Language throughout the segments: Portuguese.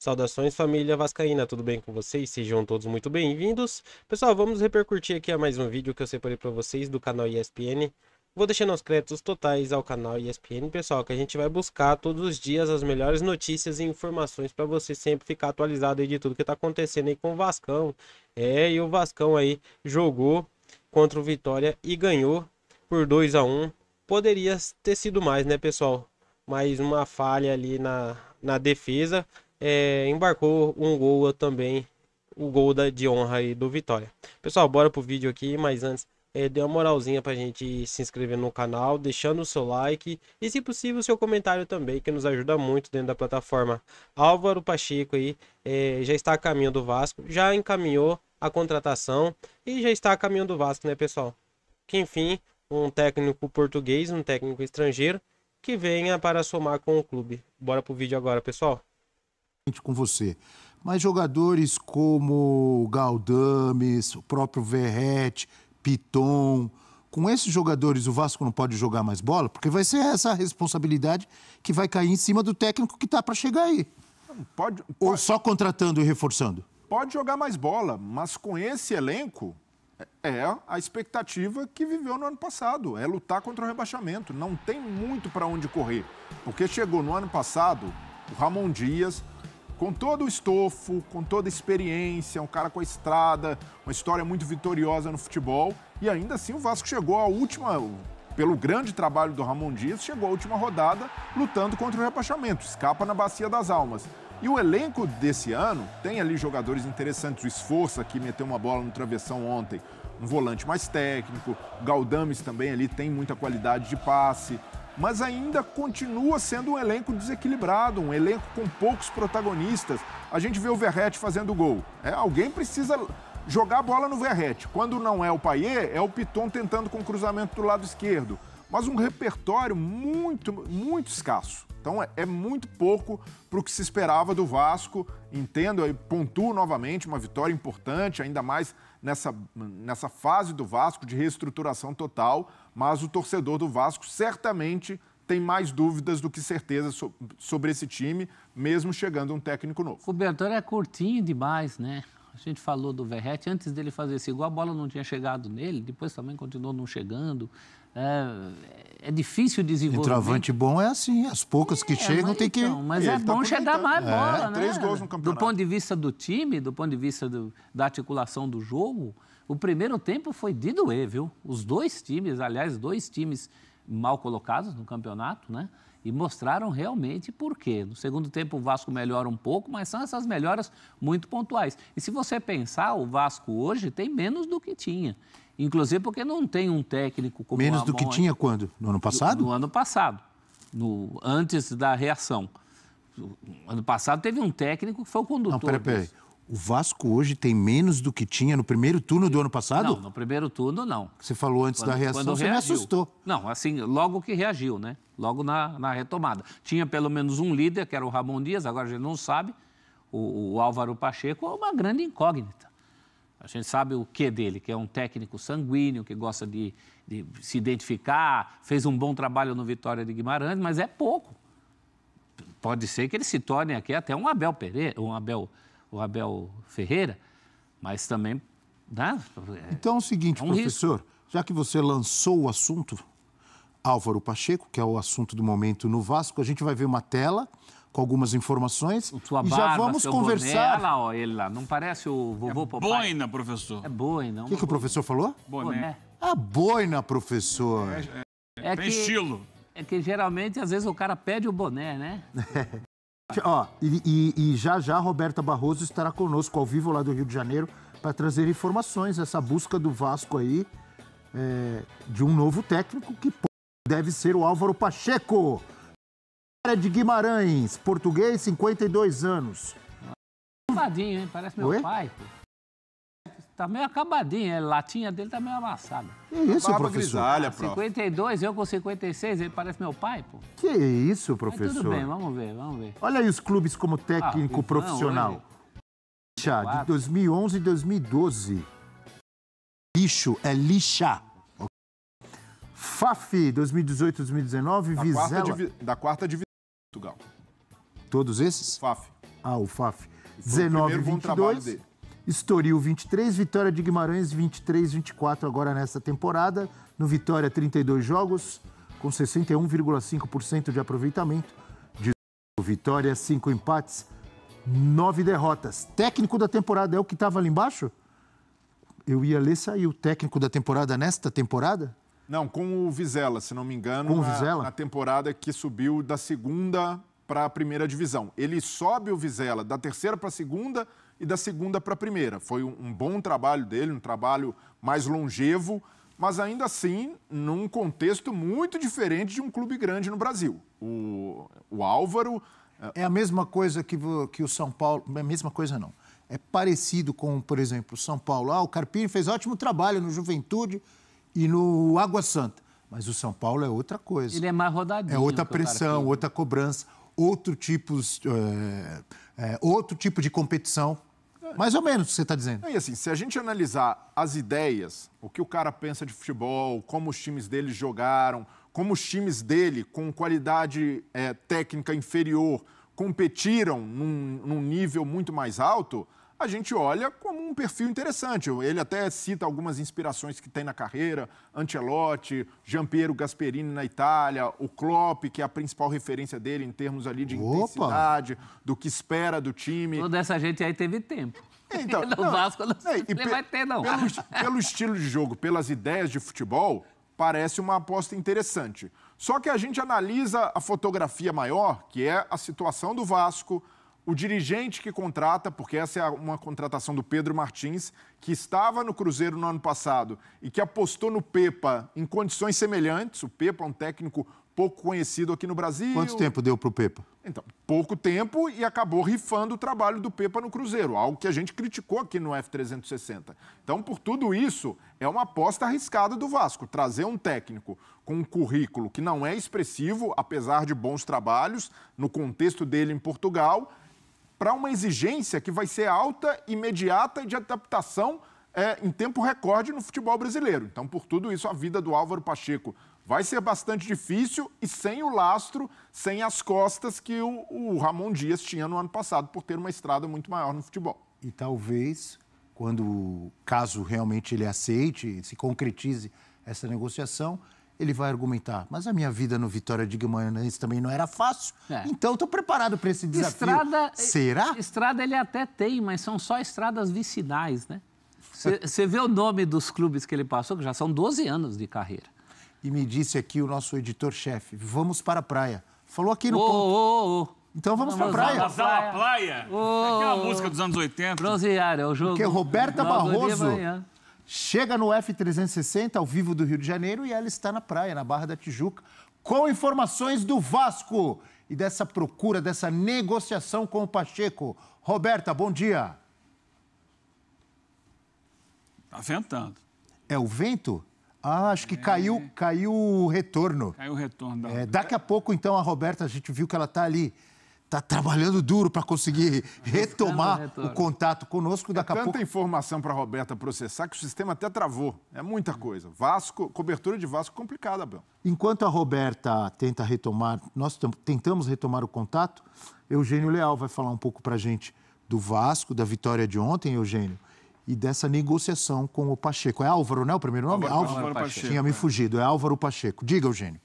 Saudações família Vascaína, tudo bem com vocês? Sejam todos muito bem-vindos. Pessoal, vamos repercutir aqui a mais um vídeo que eu separei para vocês do canal ESPN. Vou deixando os créditos totais ao canal ESPN, pessoal, que a gente vai buscar todos os dias as melhores notícias e informações para você sempre ficar atualizado de tudo que está acontecendo aí com o Vascão. É, e o Vascão aí jogou contra o Vitória e ganhou por 2 a 1 Poderia ter sido mais, né, pessoal? Mais uma falha ali na, na defesa é, embarcou um gol também, o gol da, de honra aí do Vitória. Pessoal, bora pro vídeo aqui, mas antes, é, dê uma moralzinha pra gente se inscrever no canal, deixando o seu like e, se possível, o seu comentário também, que nos ajuda muito dentro da plataforma. Álvaro Pacheco aí é, já está a caminho do Vasco, já encaminhou a contratação e já está a caminho do Vasco, né, pessoal? Que, enfim, um técnico português, um técnico estrangeiro, que venha para somar com o clube. Bora pro vídeo agora, pessoal com você. Mas jogadores como Galdames, o próprio Verrete, Piton, com esses jogadores o Vasco não pode jogar mais bola? Porque vai ser essa responsabilidade que vai cair em cima do técnico que está para chegar aí. Pode, pode, Ou só contratando e reforçando? Pode jogar mais bola, mas com esse elenco é, é a expectativa que viveu no ano passado, é lutar contra o rebaixamento. Não tem muito para onde correr, porque chegou no ano passado o Ramon Dias, com todo o estofo, com toda a experiência, um cara com a estrada, uma história muito vitoriosa no futebol. E ainda assim o Vasco chegou à última, pelo grande trabalho do Ramon Dias, chegou à última rodada lutando contra o rebaixamento, escapa na Bacia das Almas. E o elenco desse ano tem ali jogadores interessantes. O Esforça, que meteu uma bola no travessão ontem, um volante mais técnico. O Galdames também ali tem muita qualidade de passe mas ainda continua sendo um elenco desequilibrado, um elenco com poucos protagonistas. A gente vê o Verrete fazendo gol. É, alguém precisa jogar a bola no Verrete. Quando não é o Paier, é o Piton tentando com o cruzamento do lado esquerdo. Mas um repertório muito, muito escasso. Então é, é muito pouco para o que se esperava do Vasco. Entendo, pontuo novamente, uma vitória importante, ainda mais nessa, nessa fase do Vasco de reestruturação total, mas o torcedor do Vasco certamente tem mais dúvidas do que certeza sobre esse time, mesmo chegando um técnico novo. O Bertone é curtinho demais, né? A gente falou do Verrete, antes dele fazer esse gol, a bola não tinha chegado nele, depois também continuou não chegando. É, é difícil desenvolver. Travante bom é assim, as poucas que é, chegam tem então, que. mas é tá bom chegar mais bola, é, né? Três gols no campeonato. Do ponto de vista do time, do ponto de vista do, da articulação do jogo, o primeiro tempo foi de doer, viu? Os dois times, aliás, dois times mal colocados no campeonato, né? e mostraram realmente por quê. No segundo tempo, o Vasco melhora um pouco, mas são essas melhoras muito pontuais. E se você pensar, o Vasco hoje tem menos do que tinha. Inclusive porque não tem um técnico como Menos do que tinha quando? No ano passado? No, no ano passado, no, antes da reação. Ano passado teve um técnico que foi o condutor. Não, peraí, peraí. O Vasco hoje tem menos do que tinha no primeiro turno do ano passado? Não, no primeiro turno não. Você falou antes quando, da reação, Quando você reagiu. me assustou. Não, assim, logo que reagiu, né? Logo na, na retomada. Tinha pelo menos um líder, que era o Ramon Dias, agora a gente não sabe. O, o Álvaro Pacheco é uma grande incógnita. A gente sabe o que dele, que é um técnico sanguíneo, que gosta de, de se identificar, fez um bom trabalho no Vitória de Guimarães, mas é pouco. Pode ser que ele se torne aqui até um Abel Pereira, um Abel o Abel Ferreira, mas também. Né? É, então é o seguinte, é um professor, risco. já que você lançou o assunto, Álvaro Pacheco, que é o assunto do momento no Vasco, a gente vai ver uma tela com algumas informações Sua e já vamos conversar. Boné, lá, ó, ele lá, não parece o vovô é Boina, professor. É boina. O que, que o professor falou? Boné. A ah, boina, professor. É, é, é que, estilo. É que geralmente, às vezes, o cara pede o boné, né? Ó, e, e, já já Roberta Barroso estará conosco ao vivo lá do Rio de Janeiro para trazer informações, essa busca do Vasco aí é, de um novo técnico que deve ser o Álvaro Pacheco. Área de Guimarães, português, 52 anos. Malvadinho, hein? Parece meu Oi? pai. Pô. Tá meio acabadinho, a é latinha dele tá meio amassada. Que isso, Barba professor? grisalha, prof. 52, eu com 56, ele parece meu pai, pô. Que isso, professor? Mas tudo bem, vamos ver, vamos ver. Olha aí os clubes como técnico ah, profissional. Lixa, de 2011 e 2012. Lixo, é lixa. FAF, 2018 2019, Vizela. Quarta divi... Da quarta divisão de Portugal. Todos esses? FAF. Ah, o FAF. 19 e 22. Estoril 23, Vitória de Guimarães 23, 24 agora nesta temporada. No Vitória 32 jogos com 61,5% de aproveitamento. De Vitória 5 empates, 9 derrotas. Técnico da temporada é o que estava ali embaixo? Eu ia ler saiu o técnico da temporada nesta temporada? Não, com o Vizela, se não me engano, com o Vizela? na temporada que subiu da segunda para a primeira divisão. Ele sobe o Vizela da terceira para a segunda e da segunda para a primeira. Foi um bom trabalho dele, um trabalho mais longevo, mas ainda assim num contexto muito diferente de um clube grande no Brasil. O, o Álvaro. É, é a mesma coisa que, que o São Paulo. É a mesma coisa não. É parecido com, por exemplo, o São Paulo. Ah, o Carpini fez ótimo trabalho no Juventude e no Água Santa. Mas o São Paulo é outra coisa. Ele é mais rodadinho. É outra pressão, outra cobrança, outro tipo, é, é, outro tipo de competição é. Mais ou menos, você está dizendo. E assim, se a gente analisar as ideias, o que o cara pensa de futebol, como os times dele jogaram, como os times dele, com qualidade é, técnica inferior, competiram num, num nível muito mais alto, a gente olha como um perfil interessante. Ele até cita algumas inspirações que tem na carreira, Ancelotti, pierre Gasperini na Itália, o Klopp, que é a principal referência dele em termos ali de Opa. intensidade, do que espera do time. Toda essa gente aí teve tempo. Então, no não, Vasco não, é, pe, vai ter, não. Pelo, pelo estilo de jogo, pelas ideias de futebol, parece uma aposta interessante. Só que a gente analisa a fotografia maior, que é a situação do Vasco, o dirigente que contrata, porque essa é uma contratação do Pedro Martins, que estava no Cruzeiro no ano passado e que apostou no Pepa em condições semelhantes. O Pepa é um técnico pouco conhecido aqui no Brasil. Quanto tempo deu para o Pepa? Então, pouco tempo e acabou rifando o trabalho do Pepa no Cruzeiro, algo que a gente criticou aqui no F360. Então, por tudo isso, é uma aposta arriscada do Vasco. Trazer um técnico com um currículo que não é expressivo, apesar de bons trabalhos, no contexto dele em Portugal, para uma exigência que vai ser alta, imediata e de adaptação é, em tempo recorde no futebol brasileiro. Então, por tudo isso, a vida do Álvaro Pacheco vai ser bastante difícil e sem o lastro, sem as costas que o, o Ramon Dias tinha no ano passado, por ter uma estrada muito maior no futebol. E talvez, quando caso realmente ele aceite, se concretize essa negociação, ele vai argumentar, mas a minha vida no Vitória de Guimarães também não era fácil, é. então estou preparado para esse desafio. Estrada, Será? Estrada ele até tem, mas são só estradas vicinais, né? Você vê o nome dos clubes que ele passou, que já são 12 anos de carreira. E me disse aqui o nosso editor-chefe, vamos para a praia. Falou aqui no oh, ponto. Oh, oh. Então vamos, vamos a praia. Vamos à praia. Oh, Aquela é música dos anos 80. Bronzear, é o jogo. Porque Roberta Barroso chega no F360 ao vivo do Rio de Janeiro e ela está na praia, na Barra da Tijuca, com informações do Vasco e dessa procura, dessa negociação com o Pacheco. Roberta, bom dia. Tá ventando. É o vento? Ah, acho que é... caiu, caiu o retorno. Caiu o retorno da é, Daqui a pouco, então, a Roberta, a gente viu que ela está ali está trabalhando duro para conseguir retomar o contato conosco. Daqui é tanta pouco... informação para a Roberta processar que o sistema até travou. É muita coisa. Vasco, cobertura de Vasco complicada, Abel. Enquanto a Roberta tenta retomar, nós tentamos retomar o contato, Eugênio Leal vai falar um pouco para a gente do Vasco, da vitória de ontem, Eugênio, e dessa negociação com o Pacheco. É Álvaro, né? O primeiro nome? Álvaro, Álvaro, Álvaro Pacheco. Tinha me fugido. É Álvaro Pacheco. Diga, Eugênio.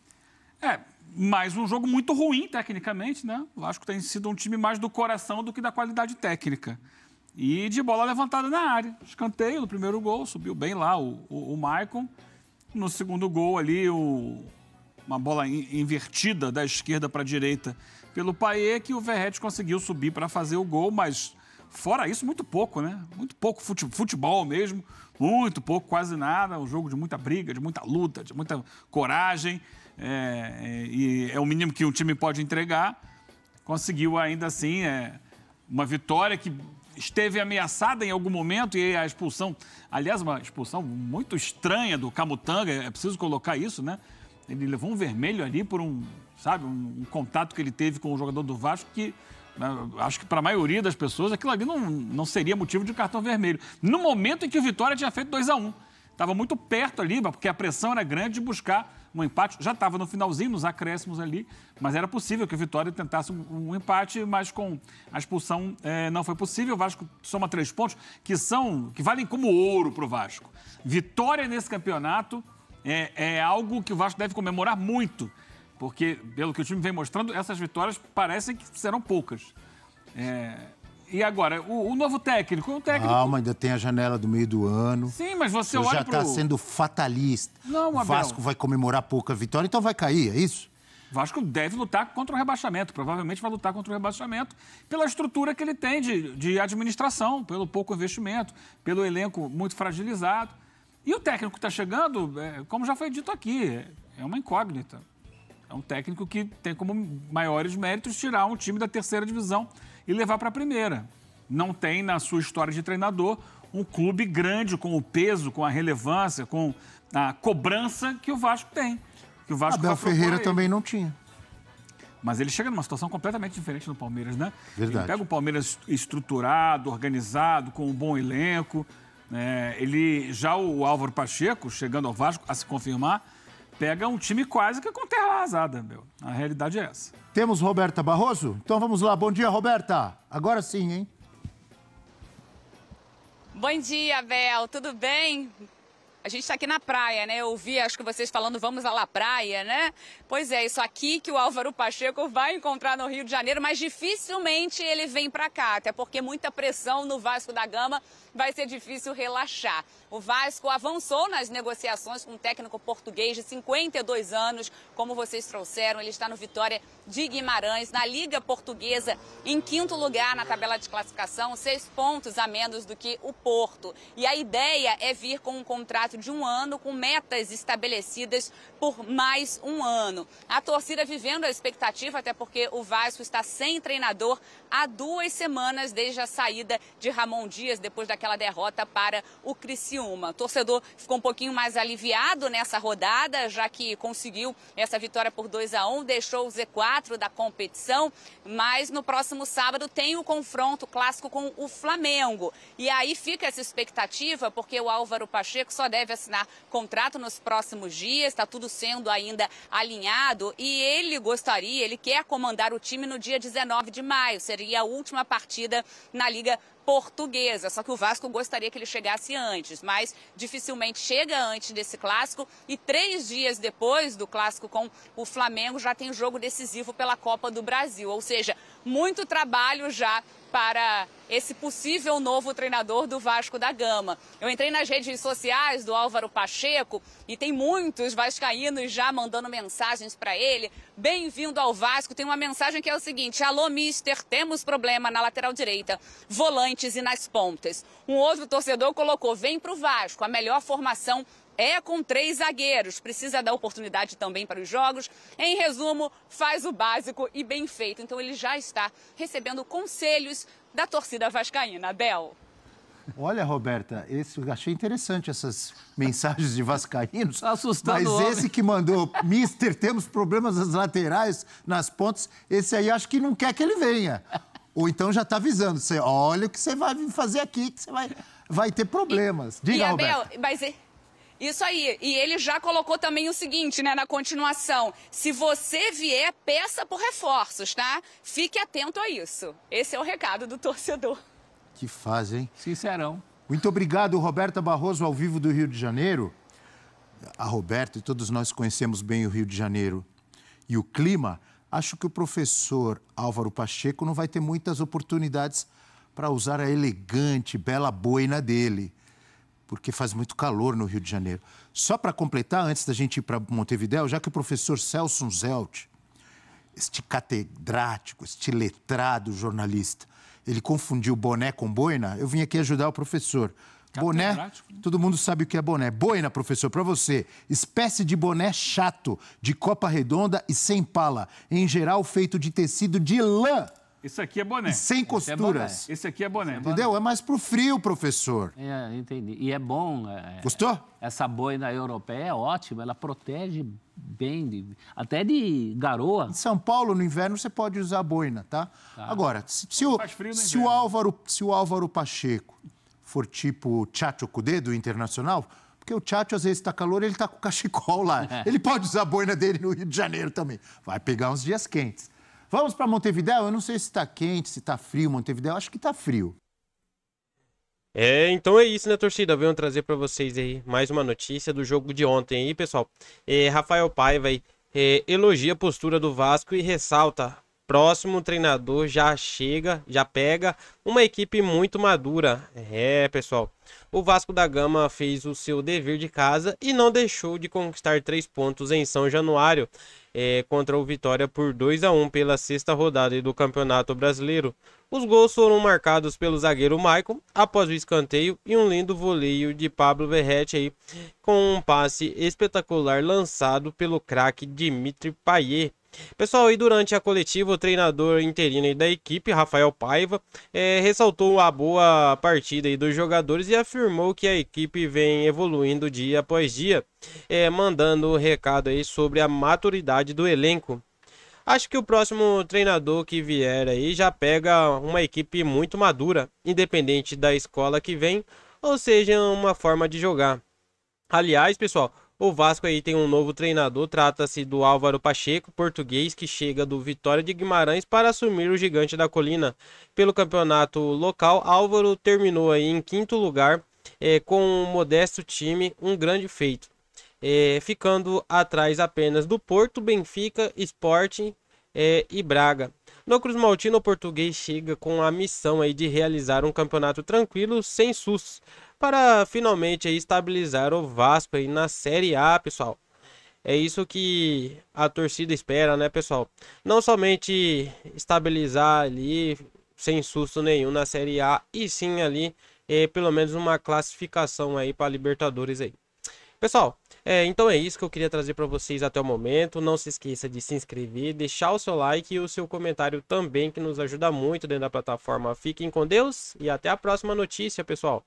É, mas um jogo muito ruim tecnicamente, né? O Vasco tem sido um time mais do coração do que da qualidade técnica. E de bola levantada na área. Escanteio no primeiro gol, subiu bem lá o, o, o Maicon. No segundo gol ali, o, uma bola in, invertida da esquerda para a direita pelo Paê, que o Verrete conseguiu subir para fazer o gol, mas fora isso, muito pouco, né? Muito pouco futebol mesmo, muito pouco, quase nada. Um jogo de muita briga, de muita luta, de muita coragem. É, é, e é o mínimo que um time pode entregar, conseguiu ainda assim é, uma vitória que esteve ameaçada em algum momento e a expulsão, aliás, uma expulsão muito estranha do Camutanga, é preciso colocar isso, né? Ele levou um vermelho ali por um, sabe, um, um contato que ele teve com o jogador do Vasco que né, Acho que para a maioria das pessoas aquilo ali não, não seria motivo de cartão vermelho. No momento em que o Vitória tinha feito 2 a 1 um, Estava muito perto ali, porque a pressão era grande de buscar um empate. Já estava no finalzinho, nos acréscimos ali, mas era possível que o Vitória tentasse um, um empate, mas com a expulsão é, não foi possível. O Vasco soma três pontos que são que valem como ouro para o Vasco. Vitória nesse campeonato é, é algo que o Vasco deve comemorar muito, porque pelo que o time vem mostrando, essas vitórias parecem que serão poucas. É, e agora, o, o novo técnico, o é técnico... Calma, ah, ainda tem a janela do meio do ano. Sim, mas você olha já está pro... Tá sendo fatalista. Não, Abel. O Vasco vai comemorar pouca vitória, então vai cair, é isso? Vasco deve lutar contra o rebaixamento, provavelmente vai lutar contra o rebaixamento, pela estrutura que ele tem de, de administração, pelo pouco investimento, pelo elenco muito fragilizado. E o técnico que está chegando, é, como já foi dito aqui, é uma incógnita. É um técnico que tem como maiores méritos tirar um time da terceira divisão e levar para a primeira. Não tem na sua história de treinador um clube grande com o peso, com a relevância, com a cobrança que o Vasco tem. Que o Vasco Abel Ferreira ele. também não tinha. Mas ele chega numa situação completamente diferente do Palmeiras, né? Verdade. Ele pega o Palmeiras estruturado, organizado, com um bom elenco. Né? Ele já o Álvaro Pacheco chegando ao Vasco a se confirmar pega um time quase que com terra arrasada, meu. A realidade é essa. Temos Roberta Barroso? Então vamos lá. Bom dia, Roberta. Agora sim, hein? Bom dia, Bel. Tudo bem? A gente está aqui na praia, né? Eu ouvi, acho que vocês falando, vamos lá, praia, né? Pois é, isso aqui que o Álvaro Pacheco vai encontrar no Rio de Janeiro, mas dificilmente ele vem para cá, até porque muita pressão no Vasco da Gama vai ser difícil relaxar. O Vasco avançou nas negociações com um técnico português de 52 anos, como vocês trouxeram. Ele está no Vitória de Guimarães, na Liga Portuguesa, em quinto lugar na tabela de classificação, seis pontos a menos do que o Porto. E a ideia é vir com um contrato de um ano, com metas estabelecidas por mais um ano. A torcida vivendo a expectativa, até porque o Vasco está sem treinador há duas semanas desde a saída de Ramon Dias, depois daquela aquela derrota para o Criciúma. O torcedor ficou um pouquinho mais aliviado nessa rodada, já que conseguiu essa vitória por 2 a 1, deixou o Z4 da competição, mas no próximo sábado tem o confronto clássico com o Flamengo. E aí fica essa expectativa, porque o Álvaro Pacheco só deve assinar contrato nos próximos dias, está tudo sendo ainda alinhado e ele gostaria, ele quer comandar o time no dia 19 de maio, seria a última partida na Liga portuguesa. Só que o Vasco gostaria que ele chegasse antes, mas dificilmente chega antes desse clássico. E três dias depois do clássico com o Flamengo, já tem jogo decisivo pela Copa do Brasil. Ou seja, muito trabalho já para esse possível novo treinador do Vasco da Gama. Eu entrei nas redes sociais do Álvaro Pacheco e tem muitos vascaínos já mandando mensagens para ele. Bem-vindo ao Vasco. Tem uma mensagem que é o seguinte: Alô, mister, temos problema na lateral direita, volantes e nas pontas. Um outro torcedor colocou: Vem pro Vasco, a melhor formação é com três zagueiros. Precisa dar oportunidade também para os jogos. Em resumo, faz o básico e bem feito. Então ele já está recebendo conselhos da torcida vascaína. Abel. Olha, Roberta, esse, eu achei interessante essas mensagens de vascaínos. Assustador. Tá assustando mas esse que mandou, Mister, temos problemas nas laterais, nas pontas, esse aí acho que não quer que ele venha. Ou então já está avisando, você olha o que você vai fazer aqui, que você vai, vai ter problemas. Diga, e, Abel, Roberta. mas isso aí. E ele já colocou também o seguinte, né, na continuação. Se você vier, peça por reforços, tá? Fique atento a isso. Esse é o recado do torcedor. Que fase, hein? Sincerão. Muito obrigado, Roberta Barroso, ao vivo do Rio de Janeiro. A Roberta e todos nós conhecemos bem o Rio de Janeiro e o clima. Acho que o professor Álvaro Pacheco não vai ter muitas oportunidades para usar a elegante, bela boina dele porque faz muito calor no Rio de Janeiro. Só para completar, antes da gente ir para Montevidéu, já que o professor Celso Zelt, este catedrático, este letrado jornalista, ele confundiu boné com boina, eu vim aqui ajudar o professor. Boné, né? todo mundo sabe o que é boné. Boina, professor, para você. Espécie de boné chato, de copa redonda e sem pala. Em geral, feito de tecido de lã esse aqui é boné. E sem é costuras. Esse, é aqui é boné. Entendeu? É mais pro frio, professor. É, entendi. E é bom. É, é. Gostou? Essa boina europeia é ótima, ela protege bem, de, até de garoa. Em São Paulo, no inverno, você pode usar boina, tá? tá. Agora, se, se, o, se, o Álvaro, se o Álvaro Pacheco for tipo Chacho Cudê do Internacional, porque o Tchatcho às vezes está calor, ele está com cachecol lá. É. Ele pode usar a boina dele no Rio de Janeiro também. Vai pegar uns dias quentes. Vamos para Montevidéu? Eu não sei se está quente, se está frio Montevidéu. Acho que está frio. É, então é isso, né, torcida? Venho trazer para vocês aí mais uma notícia do jogo de ontem aí, pessoal. É, Rafael Paiva aí, é, elogia a postura do Vasco e ressalta próximo treinador já chega, já pega uma equipe muito madura. É, pessoal. O Vasco da Gama fez o seu dever de casa e não deixou de conquistar três pontos em São Januário é, contra o Vitória por 2 a 1 pela sexta rodada do Campeonato Brasileiro. Os gols foram marcados pelo zagueiro Maicon após o escanteio e um lindo voleio de Pablo Verrete aí, com um passe espetacular lançado pelo craque Dimitri Payet Pessoal, e durante a coletiva, o treinador interino da equipe, Rafael Paiva, é, ressaltou a boa partida dos jogadores e afirmou que a equipe vem evoluindo dia após dia, é, mandando um recado aí sobre a maturidade do elenco. Acho que o próximo treinador que vier aí já pega uma equipe muito madura, independente da escola que vem, ou seja, uma forma de jogar. Aliás, pessoal, o Vasco aí tem um novo treinador, trata-se do Álvaro Pacheco, português, que chega do Vitória de Guimarães para assumir o Gigante da Colina. Pelo campeonato local, Álvaro terminou aí em quinto lugar é, com um modesto time, um grande feito. É, ficando atrás apenas do Porto, Benfica, Sporting é, e Braga. No Cruz Maltino, o português chega com a missão aí de realizar um campeonato tranquilo, sem sus para finalmente estabilizar o Vasco aí na Série A, pessoal. É isso que a torcida espera, né, pessoal? Não somente estabilizar ali sem susto nenhum na Série A, e sim ali eh, pelo menos uma classificação aí para Libertadores aí. Pessoal, é, então é isso que eu queria trazer para vocês até o momento. Não se esqueça de se inscrever, deixar o seu like e o seu comentário também, que nos ajuda muito dentro da plataforma. Fiquem com Deus e até a próxima notícia, pessoal.